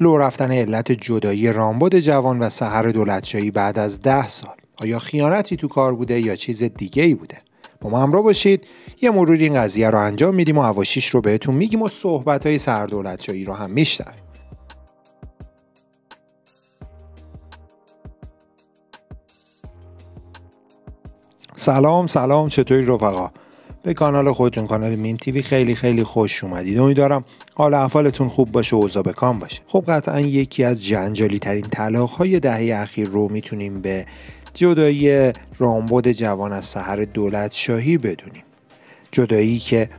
لو رفتن علت جدایی رامبد جوان و سحر دولتشایی بعد از ده سال آیا خیانتی تو کار بوده یا چیز دیگه ای بوده با ما همراه باشید یه مروری این قضیه رو انجام میدیم و هواشیش رو بهتون میگیم و صحبت های سحر دولتشاهی رو هم میشنویم سلام سلام چطوری رفقا به کانال خودتون کانال میم تیوی خیلی خیلی خوش اومدید امیدوارم حال احوالتون خوب باشه و اوضاع کام باشه خب قطعا یکی از جنجالی ترین طلاق های دهه اخیر رو میتونیم به جدایی رامبد جوان از سحر دولت شاهی بدونیم جدایی که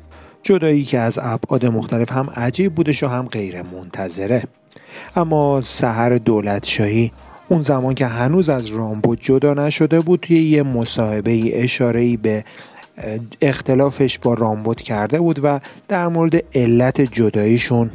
جدایی که از ابعاد مختلف هم عجیب بودش و هم غیر منتظره اما سحر دولت شاهی اون زمان که هنوز از رامبو جدا نشده بود توی یه مصاحبه اشاره به اختلافش با رامبد کرده بود و در مورد علت جداییشون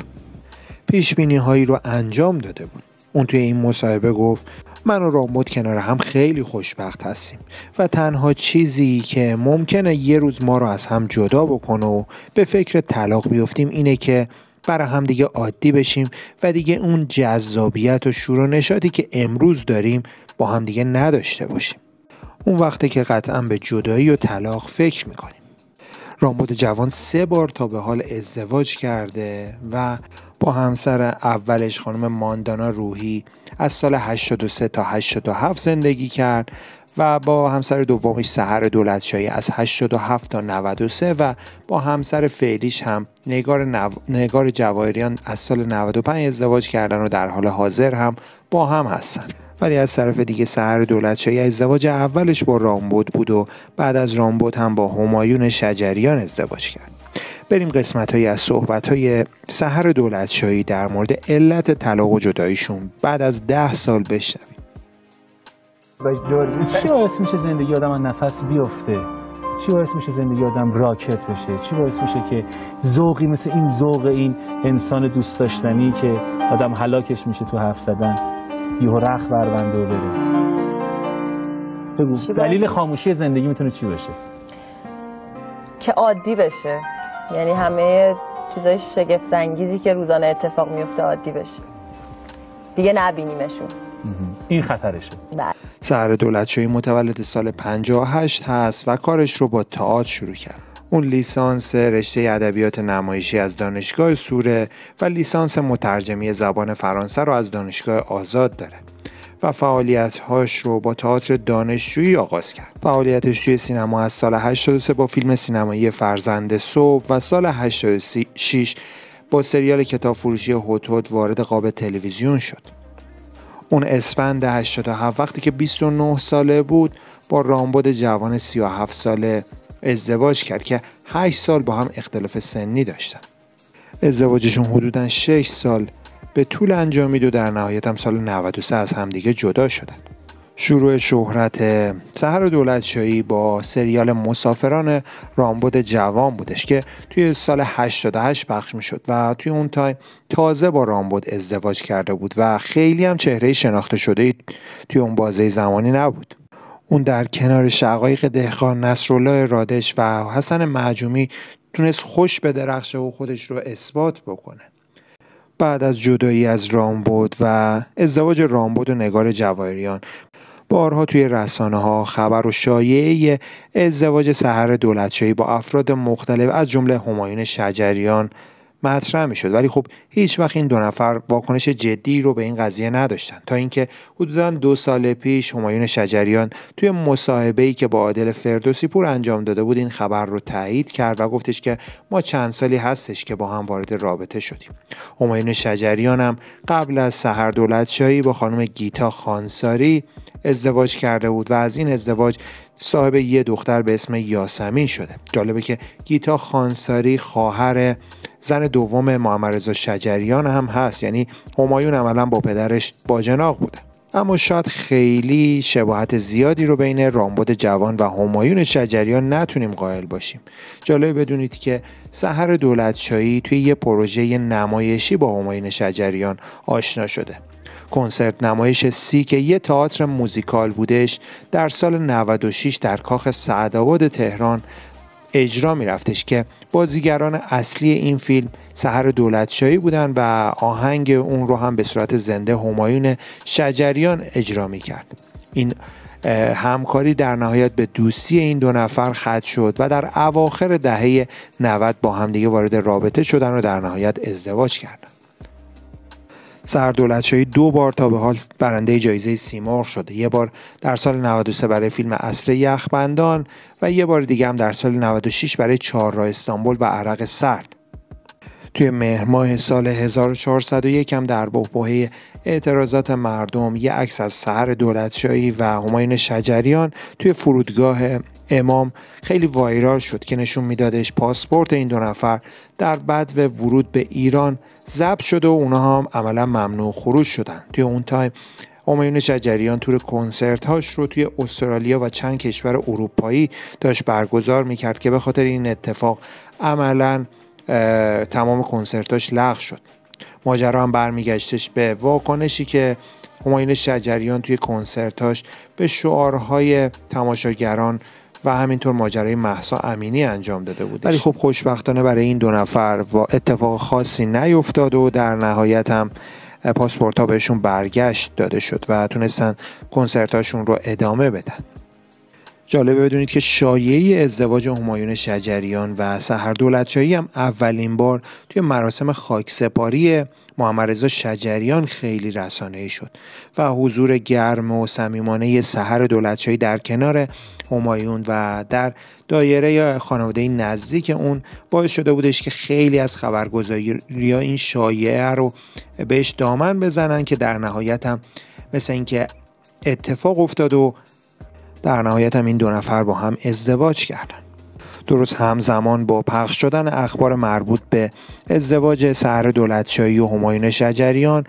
پیش بینی هایی رو انجام داده بود اون توی این مصاحبه گفت من و رامبد کنار هم خیلی خوشبخت هستیم و تنها چیزی که ممکنه یه روز ما رو از هم جدا بکنه و به فکر طلاق بیفتیم اینه که برای هم دیگه عادی بشیم و دیگه اون جذابیت و شور و که امروز داریم با هم دیگه نداشته باشیم اون وقته که قطعا به جدایی و طلاق فکر میکنیم رامبد جوان سه بار تا به حال ازدواج کرده و با همسر اولش خانم ماندانا روحی از سال 83 تا 87 زندگی کرد و با همسر دومش سهر دولتشایی از 87 تا 93 و با همسر فعلیش هم نگار, نو... جواهریان از سال 95 ازدواج کردن و در حال حاضر هم با هم هستند. ولی از طرف دیگه سهر دولتشاهی ازدواج اولش با رامبوت بود و بعد از رامبوت هم با همایون شجریان ازدواج کرد بریم قسمت های از صحبت های سهر دولتشاهی در مورد علت طلاق و جداییشون بعد از ده سال بشنویم چی باعث میشه زندگی آدم نفس بیفته چی باعث میشه زندگی آدم راکت بشه چی باعث میشه که ذوقی مثل این ذوق این انسان دوست داشتنی که آدم حلاکش میشه تو حرف زدن یهو رخ بربنده و بره بگو دلیل خاموشی زندگی میتونه چی باشه که عادی بشه یعنی همه چیزای شگفت انگیزی که روزانه اتفاق میفته عادی بشه دیگه نبینیمشون این خطرشه بله سهر دولتشوی متولد سال 58 هست و کارش رو با تئاتر شروع کرد اون لیسانس رشته ادبیات نمایشی از دانشگاه سوره و لیسانس مترجمی زبان فرانسه رو از دانشگاه آزاد داره و فعالیتهاش رو با تئاتر دانشجویی آغاز کرد. فعالیتش توی سینما از سال 83 با فیلم سینمایی فرزند صبح و سال 86 با سریال کتاب فروشی هوتوت وارد قاب تلویزیون شد. اون اسفند 87 وقتی که 29 ساله بود با رامبد جوان 37 ساله ازدواج کرد که 8 سال با هم اختلاف سنی داشتن ازدواجشون حدودا 6 سال به طول انجامید و در نهایت هم سال 93 از همدیگه جدا شدن شروع شهرت سهر شایی با سریال مسافران رامبد جوان بودش که توی سال 88 پخش میشد و توی اون تایم تازه با رامبد ازدواج کرده بود و خیلی هم چهره شناخته شده توی اون بازه زمانی نبود اون در کنار شقایق دهقان نصرالله رادش و حسن معجومی تونست خوش به درخش و خودش رو اثبات بکنه بعد از جدایی از رامبود و ازدواج رامبود و نگار جواهریان بارها توی رسانه ها خبر و شایعه ازدواج سحر دولتشاهی با افراد مختلف از جمله همایون شجریان مطرح میشد ولی خب هیچ وقت این دو نفر واکنش جدی رو به این قضیه نداشتن تا اینکه حدودا دو سال پیش همایون شجریان توی ای که با عادل فردوسی پور انجام داده بود این خبر رو تایید کرد و گفتش که ما چند سالی هستش که با هم وارد رابطه شدیم همایون شجریان هم قبل از دولت شایی با خانم گیتا خانساری ازدواج کرده بود و از این ازدواج صاحب یه دختر به اسم یاسمین شده جالبه که گیتا خانساری خواهر زن دوم محمد شجریان هم هست یعنی همایون عملا با پدرش باجناق بوده اما شاید خیلی شباهت زیادی رو بین رامبد جوان و همایون شجریان نتونیم قائل باشیم جالب بدونید که سحر دولتشاهی توی یه پروژه نمایشی با همایون شجریان آشنا شده کنسرت نمایش سی که یه تئاتر موزیکال بودش در سال 96 در کاخ سعدآباد تهران اجرا میرفتش که بازیگران اصلی این فیلم سهر دولتشاهی بودن و آهنگ اون رو هم به صورت زنده همایون شجریان اجرا کرد. این همکاری در نهایت به دوستی این دو نفر خط شد و در اواخر دهه 90 با همدیگه وارد رابطه شدن و در نهایت ازدواج کردن سردولتشاهی دو بار تا به حال برنده جایزه سیمرغ شده یه بار در سال 93 برای فیلم اصر یخبندان و یه بار دیگه هم در سال 96 برای چهارراه استانبول و عرق سرد توی مهر ماه سال 1401 هم در بحبوحه اعتراضات مردم یه عکس از سهر دولتشاهی و هماین شجریان توی فرودگاه امام خیلی وایرال شد که نشون میدادش پاسپورت این دو نفر در بد و ورود به ایران ضبط شده و اونها هم عملا ممنوع خروج شدن توی اون تایم همایون شجریان تور کنسرت هاش رو توی استرالیا و چند کشور اروپایی داشت برگزار میکرد که به خاطر این اتفاق عملا تمام کنسرتاش لغو شد ماجرا هم برمیگشتش به واکنشی که هماین شجریان توی کنسرتاش به شعارهای تماشاگران و همینطور ماجرای محسا امینی انجام داده بود ولی خب خوشبختانه برای این دو نفر و اتفاق خاصی نیفتاد و در نهایت هم پاسپورت ها بهشون برگشت داده شد و تونستن کنسرتاشون رو ادامه بدن جالبه بدونید که شایعه ازدواج همایون شجریان و سهر دولتشایی هم اولین بار توی مراسم خاکسپاری محمد رضا شجریان خیلی رسانه شد و حضور گرم و صمیمانه سهر دولتشایی در کنار همایون و در دایره یا خانواده نزدیک اون باعث شده بودش که خیلی از خبرگزاری یا این شایعه رو بهش دامن بزنن که در نهایت هم مثل اینکه اتفاق افتاد و در نهایت هم این دو نفر با هم ازدواج کردن درست همزمان با پخش شدن اخبار مربوط به ازدواج سهر دولتشاهی و همایون شجریان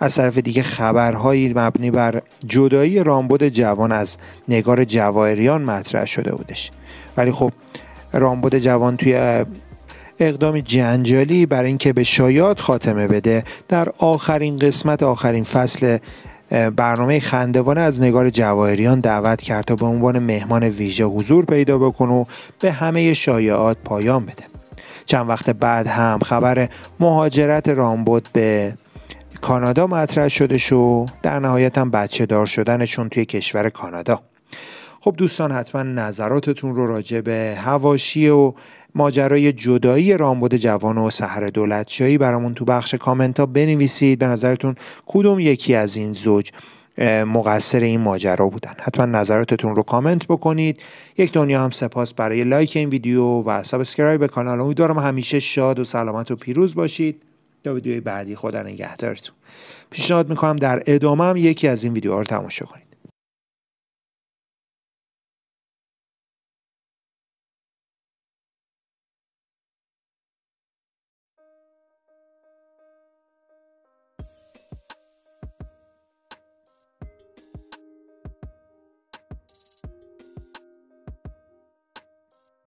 از طرف دیگه خبرهایی مبنی بر جدایی رامبد جوان از نگار جواهریان مطرح شده بودش ولی خب رامبد جوان توی اقدام جنجالی برای اینکه به شایعات خاتمه بده در آخرین قسمت آخرین فصل برنامه خندوانه از نگار جواهریان دعوت کرد تا به عنوان مهمان ویژه حضور پیدا بکنه و به همه شایعات پایان بده چند وقت بعد هم خبر مهاجرت رامبود به کانادا مطرح شده شو در نهایت هم بچه دار شدنشون توی کشور کانادا خب دوستان حتما نظراتتون رو راجع به هواشی و ماجرای جدایی رامبد جوان و سحر دولتشاهی برامون تو بخش کامنت ها بنویسید به نظرتون کدوم یکی از این زوج مقصر این ماجرا بودن حتما نظراتتون رو کامنت بکنید یک دنیا هم سپاس برای لایک این ویدیو و سابسکرایب به کانال امیدوارم همیشه شاد و سلامت و پیروز باشید تا ویدیوی بعدی خدا نگهدارتون پیشنهاد میکنم در ادامه هم یکی از این ویدیوها رو تماشا کنید